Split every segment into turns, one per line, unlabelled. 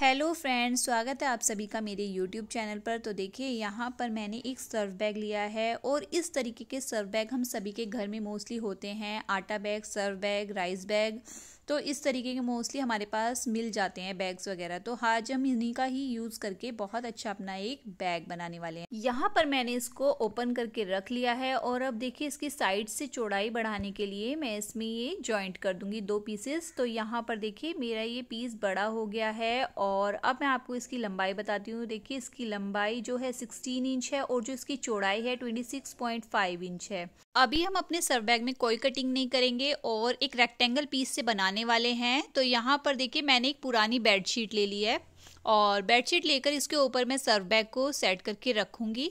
hello friends स्वागत है आप सभी का मेरे यूट्यूब चैनल पर तो देखिए यहाँ पर मैंने एक सर्व बैग लिया है और इस तरीके के सर्व बैग हम सभी के घर में मोस्टली होते हैं आटा bag surf bag rice bag तो इस तरीके के मोस्टली हमारे पास मिल जाते हैं बैग्स वगैरह तो आज हम इन्हीं का ही यूज़ करके बहुत अच्छा अपना एक बैग बनाने वाले हैं यहाँ पर मैंने इसको ओपन करके रख लिया है और अब देखिए इसकी साइड से चौड़ाई बढ़ाने के लिए मैं इसमें ये ज्वाइंट कर दूंगी दो पीसेस तो यहाँ पर देखिए मेरा ये पीस बड़ा हो गया है और अब मैं आपको इसकी लंबाई बताती हूँ देखिए इसकी लंबाई जो है सिक्सटीन इंच है और जो इसकी चौड़ाई है twenty six point five inch है अभी हम अपने सर्व बैग में कोई कटिंग नहीं करेंगे और एक रेक्टेंगल पीस से बनाने वाले हैं तो यहाँ पर देखिए मैंने एक पुरानी बेडशीट ले ली है और बेडशीट लेकर इसके ऊपर मैं सर्व बैग को सेट करके रखूँगी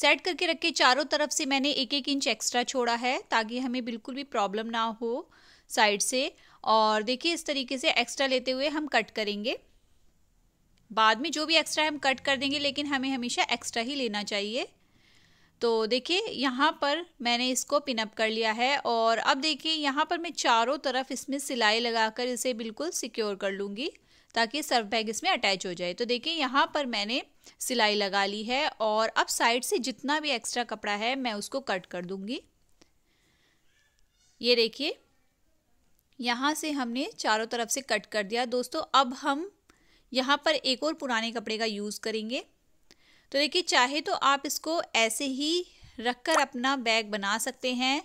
सेट करके रख के चारों तरफ से मैंने एक एक इंच एक्स्ट्रा छोड़ा है ताकि हमें बिल्कुल भी प्रॉब्लम ना हो साइड से और देखिए इस तरीके से एक्स्ट्रा लेते हुए हम कट करेंगे बाद में जो भी एक्स्ट्रा हम कट कर देंगे लेकिन हमें हमेशा एक्स्ट्रा ही लेना चाहिए तो देखिए यहाँ पर मैंने इसको पिनअप कर लिया है और अब देखिए यहाँ पर मैं चारों तरफ इसमें सिलाई लगाकर इसे बिल्कुल सिक्योर कर लूँगी ताकि सर्व बैग इसमें अटैच हो जाए तो देखिए यहाँ पर मैंने सिलाई लगा ली है और अब साइड से जितना भी एक्स्ट्रा कपड़ा है मैं उसको कट कर दूँगी ये देखिए यहाँ से हमने चारों तरफ से कट कर दिया दोस्तों अब हम यहाँ पर एक और पुराने कपड़े का यूज़ करेंगे तो देखिए चाहे तो आप इसको ऐसे ही रख कर अपना बैग बना सकते हैं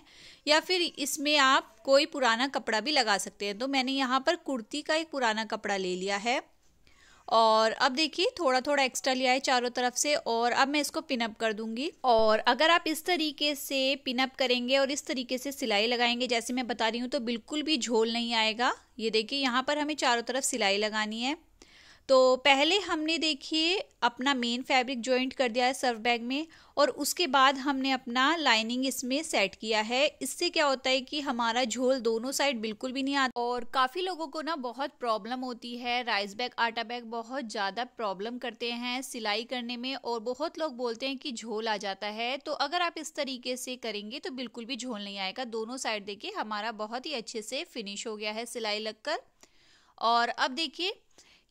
या फिर इसमें आप कोई पुराना कपड़ा भी लगा सकते हैं तो मैंने यहाँ पर कुर्ती का एक पुराना कपड़ा ले लिया है और अब देखिए थोड़ा थोड़ा एक्स्ट्रा लिया है चारों तरफ से और अब मैं इसको पिनअप कर दूंगी और अगर आप इस तरीके से पिनअप करेंगे और इस तरीके से सिलाई लगाएंगे जैसे मैं बता रही हूँ तो बिल्कुल भी झोल नहीं आएगा ये देखिए यहाँ पर हमें चारों तरफ सिलाई लगानी है तो पहले हमने देखिए अपना मेन फैब्रिक ज्वाइंट कर दिया है सर्व बैग में और उसके बाद हमने अपना लाइनिंग इसमें सेट किया है इससे क्या होता है कि हमारा झोल दोनों साइड बिल्कुल भी नहीं आता और काफ़ी लोगों को ना बहुत प्रॉब्लम होती है राइस बैग आटा बैग बहुत ज़्यादा प्रॉब्लम करते हैं सिलाई करने में और बहुत लोग बोलते हैं कि झोल आ जाता है तो अगर आप इस तरीके से करेंगे तो बिल्कुल भी झोल नहीं आएगा दोनों साइड देखिए हमारा बहुत ही अच्छे से फिनिश हो गया है सिलाई लगकर और अब देखिए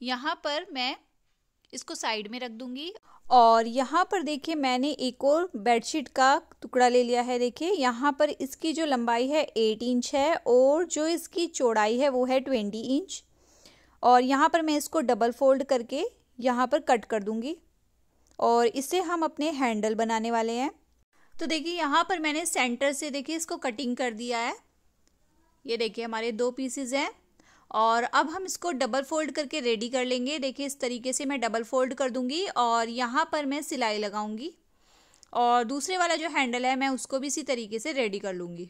यहाँ पर मैं इसको साइड में रख दूंगी और यहाँ पर देखिए मैंने एक और बेडशीट का टुकड़ा ले लिया है देखिए यहाँ पर इसकी जो लंबाई है एट इंच है और जो इसकी चौड़ाई है वो है ट्वेंटी इंच और यहाँ पर मैं इसको डबल फोल्ड करके यहाँ पर कट कर दूंगी और इससे हम अपने हैंडल बनाने वाले हैं तो देखिए यहाँ पर मैंने सेंटर से देखिए इसको कटिंग कर दिया है ये देखिए हमारे दो पीसेज हैं और अब हम इसको डबल फोल्ड करके रेडी कर लेंगे देखिए इस तरीके से मैं डबल फोल्ड कर दूँगी और यहाँ पर मैं सिलाई लगाऊँगी और दूसरे वाला जो हैंडल है मैं उसको भी इसी तरीके से रेडी कर लूँगी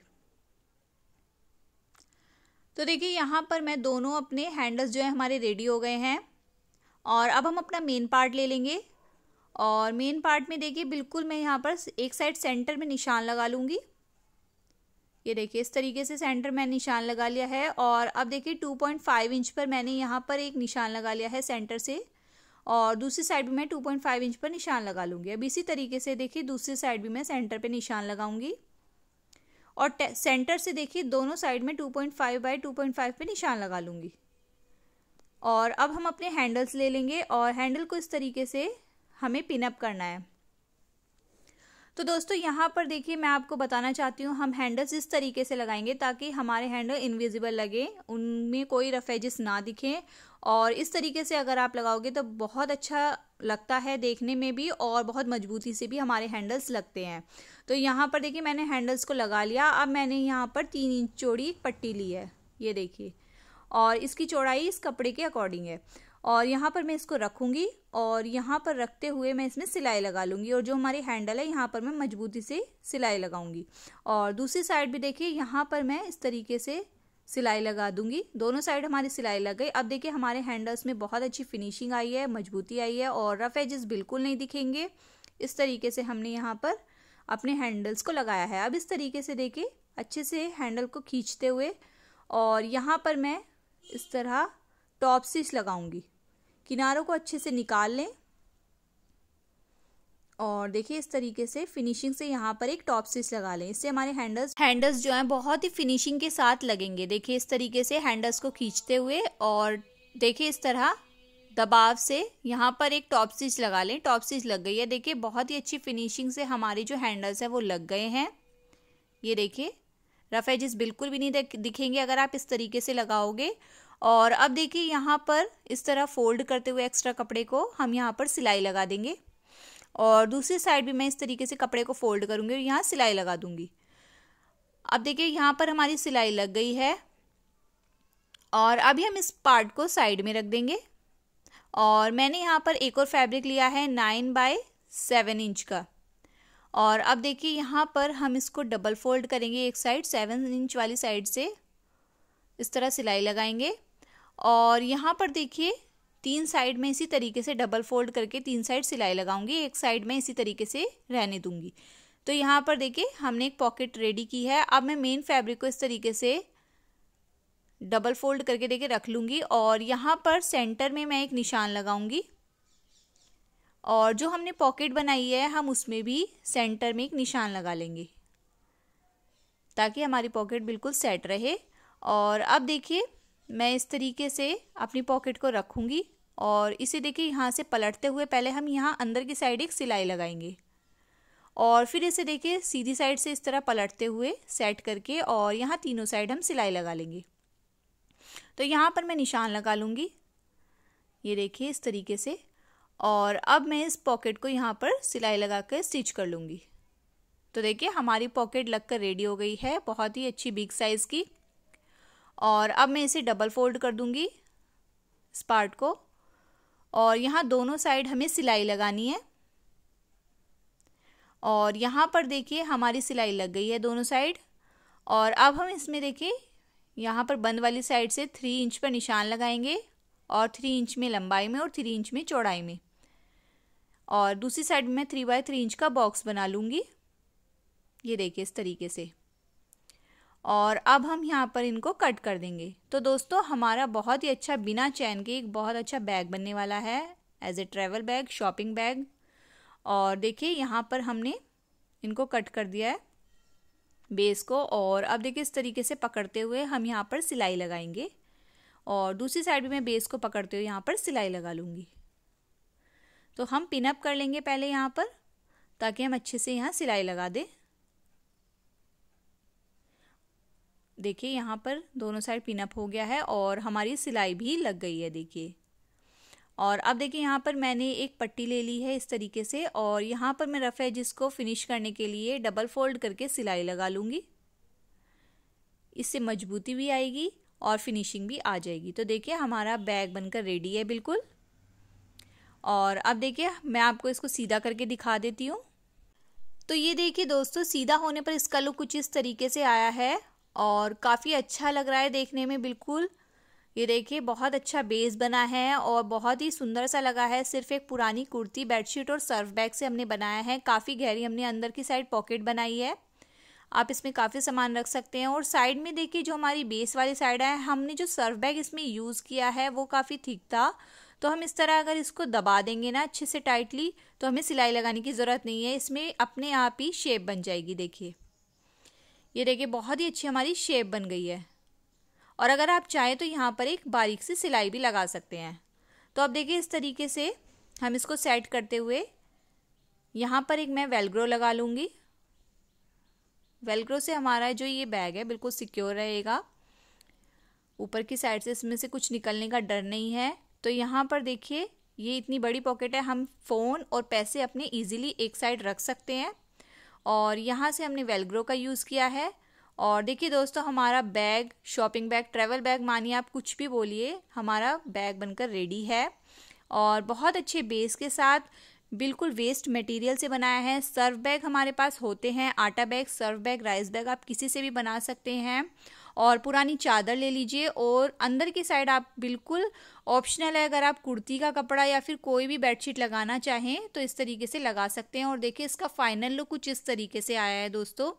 तो देखिए यहाँ पर मैं दोनों अपने हैंडल्स जो है हमारे रेडी हो गए हैं और अब हम अपना मेन पार्ट ले लेंगे और मेन पार्ट में देखिए बिल्कुल मैं यहाँ पर एक साइड सेंटर में निशान लगा लूँगी ये देखिए इस तरीके से सेंटर में निशान लगा लिया है और अब देखिए 2.5 इंच पर मैंने यहाँ पर एक निशान लगा लिया है सेंटर से और दूसरी साइड भी मैं 2.5 इंच पर निशान लगा लूँगी अब इसी तरीके से देखिए दूसरी साइड भी मैं सेंटर पर निशान लगाऊंगी और सेंटर से देखिए दोनों साइड में 2.5 पॉइंट फाइव बाई टू पर निशान लगा लूँगी और अब हम अपने हैंडल्स ले लेंगे और हैंडल को इस तरीके से हमें पिनअप करना है तो दोस्तों यहाँ पर देखिए मैं आपको बताना चाहती हूँ हम हैंडल्स इस तरीके से लगाएंगे ताकि हमारे हैंडल इनविजिबल लगे उनमें कोई रफ ना दिखे और इस तरीके से अगर आप लगाओगे तो बहुत अच्छा लगता है देखने में भी और बहुत मजबूती से भी हमारे हैंडल्स लगते हैं तो यहाँ पर देखिए मैंने हैंडल्स को लगा लिया अब मैंने यहाँ पर तीन इंच चौड़ी पट्टी ली है ये देखिए और इसकी चौड़ाई इस कपड़े के अकॉर्डिंग है और यहाँ पर मैं इसको रखूँगी और यहाँ पर रखते हुए मैं इसमें सिलाई लगा लूँगी और जो हमारी हैंडल है यहाँ पर मैं मजबूती से सिलाई लगाऊँगी और दूसरी साइड भी देखिए यहाँ पर मैं इस तरीके से सिलाई लगा दूंगी दोनों साइड हमारी सिलाई लग गई अब देखिए हमारे हैंडल्स में बहुत अच्छी फिनिशिंग आई है मजबूती आई है और रफ एजेस बिल्कुल नहीं दिखेंगे इस तरीके से हमने यहाँ पर अपने हैंडल्स को लगाया है अब इस तरीके से देखिए अच्छे से हैंडल को खींचते हुए और यहाँ पर मैं इस तरह टॉप स्टिच लगाऊंगी किनारों को अच्छे से निकाल लें और देखिए इस तरीके से फिनिशिंग से यहाँ पर एक टॉप स्टिच लगा लें इससे हमारे हैंडल्स हैंडल्स जो हैं बहुत ही फिनिशिंग के साथ लगेंगे देखिए इस तरीके से हैंडल्स को खींचते हुए और देखिए इस तरह दबाव से यहाँ पर एक टॉप स्टिच लगा लें टॉप स्टिच लग गई है देखिए बहुत ही अच्छी फिनिशिंग से हमारे जो हैंडल्स हैं वो लग गए हैं ये देखिए रफ एजेस बिल्कुल भी नहीं दिखेंगे अगर आप इस तरीके से लगाओगे और अब देखिए यहाँ पर इस तरह फोल्ड करते हुए एक्स्ट्रा कपड़े को हम यहाँ पर सिलाई लगा देंगे और दूसरी साइड भी मैं इस तरीके से कपड़े को फोल्ड करूँगी और यहाँ सिलाई लगा दूँगी अब देखिए यहाँ पर हमारी सिलाई लग गई है और अभी हम इस पार्ट को साइड में रख देंगे और मैंने यहाँ पर एक और फैब्रिक लिया है नाइन बाय सेवन इंच का और अब देखिए यहाँ पर हम इसको डबल फोल्ड करेंगे एक साइड सेवन इंच वाली साइड से इस तरह सिलाई लगाएंगे और यहाँ पर देखिए तीन साइड में इसी तरीके से डबल फोल्ड करके तीन साइड सिलाई लगाऊंगी एक साइड में इसी तरीके से रहने दूंगी तो यहाँ पर देखिए हमने एक पॉकेट रेडी की है अब मैं मेन फैब्रिक को इस तरीके से डबल फोल्ड करके देखिए रख लूँगी और यहाँ पर सेंटर में मैं एक निशान लगाऊंगी और जो हमने पॉकेट बनाई है हम उसमें भी सेंटर में एक निशान लगा लेंगे ताकि हमारी पॉकेट बिल्कुल सेट रहे और अब देखिए मैं इस तरीके से अपनी पॉकेट को रखूँगी और इसे देखिए यहाँ से पलटते हुए पहले हम यहाँ अंदर की साइड एक सिलाई लगाएंगे और फिर इसे देखिए सीधी साइड से इस तरह पलटते हुए सेट करके और यहाँ तीनों साइड हम सिलाई लगा लेंगे तो यहाँ पर मैं निशान लगा लूँगी ये देखिए इस तरीके से और अब मैं इस पॉकेट को यहाँ पर सिलाई लगा कर स्टिच कर लूँगी तो देखिए हमारी पॉकेट लगकर रेडी हो गई है बहुत ही अच्छी बिग साइज़ की और अब मैं इसे डबल फोल्ड कर दूंगी इस पार्ट को और यहाँ दोनों साइड हमें सिलाई लगानी है और यहाँ पर देखिए हमारी सिलाई लग गई है दोनों साइड और अब हम इसमें देखिए यहाँ पर बंद वाली साइड से थ्री इंच पर निशान लगाएंगे और थ्री इंच में लंबाई में और थ्री इंच में चौड़ाई में और दूसरी साइड में थ्री बाय थ्री इंच का बॉक्स बना लूँगी ये देखिए इस तरीके से और अब हम यहाँ पर इनको कट कर देंगे तो दोस्तों हमारा बहुत ही अच्छा बिना चैन के एक बहुत अच्छा बैग बनने वाला है as a travel bag shopping bag और देखिए यहाँ पर हमने इनको कट कर दिया है बेस को और अब देखिए इस तरीके से पकड़ते हुए हम यहाँ पर सिलाई लगाएंगे और दूसरी साइड भी मैं बेस को पकड़ते हुए यहाँ पर सिलाई लगा लूँगी तो हम पिनअप कर लेंगे पहले यहाँ पर ताकि हम अच्छे से यहाँ सिलाई लगा दें देखिए यहाँ पर दोनों साइड पिनअप हो गया है और हमारी सिलाई भी लग गई है देखिए और अब देखिए यहाँ पर मैंने एक पट्टी ले ली है इस तरीके से और यहाँ पर मैं रफ़ है जिसको फिनिश करने के लिए डबल फोल्ड करके सिलाई लगा लूँगी इससे मजबूती भी आएगी और फिनिशिंग भी आ जाएगी तो देखिए हमारा बैग बनकर रेडी है बिल्कुल और अब देखिए मैं आपको इसको सीधा करके दिखा देती हूँ तो ये देखिए दोस्तों सीधा होने पर इसका लुक कुछ इस तरीके से आया है और काफ़ी अच्छा लग रहा है देखने में बिल्कुल ये देखिए बहुत अच्छा बेस बना है और बहुत ही सुंदर सा लगा है सिर्फ एक पुरानी कुर्ती बेडशीट और सर्फ बैग से हमने बनाया है काफ़ी गहरी हमने अंदर की साइड पॉकेट बनाई है आप इसमें काफ़ी सामान रख सकते हैं और साइड में देखिए जो हमारी बेस वाली साइड है हमने जो सर्फ बैग इसमें यूज़ किया है वो काफ़ी ठीक था तो हम इस तरह अगर इसको दबा देंगे ना अच्छे से टाइटली तो हमें सिलाई लगाने की ज़रूरत नहीं है इसमें अपने आप ही शेप बन जाएगी देखिए ये देखिए बहुत ही अच्छी हमारी शेप बन गई है और अगर आप चाहें तो यहाँ पर एक बारीक सी सिलाई भी लगा सकते हैं तो अब देखिए इस तरीके से हम इसको सेट करते हुए यहाँ पर एक मैं वेलग्रो लगा लूँगी वेलग्रो से हमारा जो ये बैग है बिल्कुल सिक्योर रहेगा ऊपर की साइड से इसमें से कुछ निकलने का डर नहीं है तो यहाँ पर देखिए ये इतनी बड़ी पॉकेट है हम फ़ोन और पैसे अपने इजीली एक साइड रख सकते हैं और यहाँ से हमने वेलग्रो का यूज़ किया है और देखिए दोस्तों हमारा bag shopping bag travel bag मानिए आप कुछ भी बोलिए हमारा बैग बनकर रेडी है और बहुत अच्छे बेस के साथ बिल्कुल वेस्ट मटेरियल से बनाया है सर्व बैग हमारे पास होते हैं आटा bag surf bag rice bag आप किसी से भी बना सकते हैं और पुरानी चादर ले लीजिए और अंदर की साइड आप बिल्कुल ऑप्शनल है अगर आप कुर्ती का कपड़ा या फिर कोई भी बेडशीट लगाना चाहें तो इस तरीके से लगा सकते हैं और देखिए इसका फाइनल लुक कुछ इस तरीके से आया है दोस्तों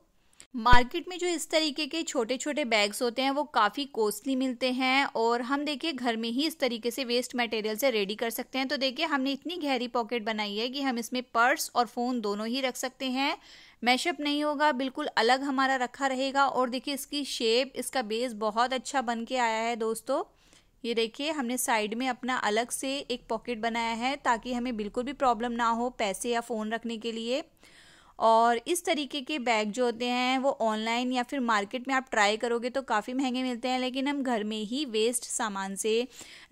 मार्केट में जो इस तरीके के छोटे छोटे बैग्स होते हैं वो काफ़ी कॉस्टली मिलते हैं और हम देखिए घर में ही इस तरीके से वेस्ट मटेरियल से रेडी कर सकते हैं तो देखिए हमने इतनी गहरी पॉकेट बनाई है कि हम इसमें पर्स और फ़ोन दोनों ही रख सकते हैं मैशअप नहीं होगा बिल्कुल अलग हमारा रखा रहेगा और देखिए इसकी शेप इसका बेस बहुत अच्छा बन के आया है दोस्तों ये देखिए हमने साइड में अपना अलग से एक पॉकेट बनाया है ताकि हमें बिल्कुल भी प्रॉब्लम ना हो पैसे या फ़ोन रखने के लिए और इस तरीके के बैग जो होते हैं वो ऑनलाइन या फिर मार्केट में आप ट्राई करोगे तो काफ़ी महंगे मिलते हैं लेकिन हम घर में ही वेस्ट सामान से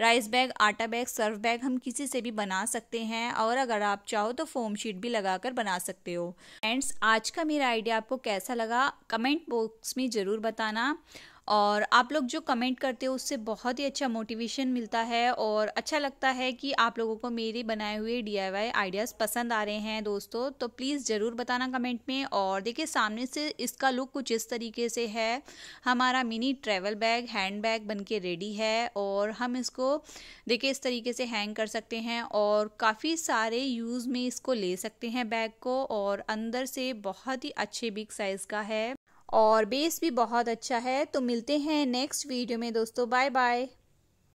राइस बैग आटा बैग सर्फ बैग हम किसी से भी बना सकते हैं और अगर आप चाहो तो फोम शीट भी लगाकर बना सकते हो फ्रेंड्स आज का मेरा आइडिया आपको कैसा लगा कमेंट बॉक्स में ज़रूर बताना और आप लोग जो कमेंट करते हो उससे बहुत ही अच्छा मोटिवेशन मिलता है और अच्छा लगता है कि आप लोगों को मेरे बनाए हुए डी आइडियाज़ पसंद आ रहे हैं दोस्तों तो प्लीज़ ज़रूर बताना कमेंट में और देखिए सामने से इसका लुक कुछ इस तरीके से है हमारा mini travel bag hand bag बन के रेडी है और हम इसको देखिए इस तरीके से हैंग कर सकते हैं और काफ़ी सारे यूज़ में इसको ले सकते हैं बैग को और अंदर से बहुत ही अच्छे बिग साइज़ का है और बेस भी बहुत अच्छा है तो मिलते हैं नेक्स्ट वीडियो में दोस्तों बाय बाय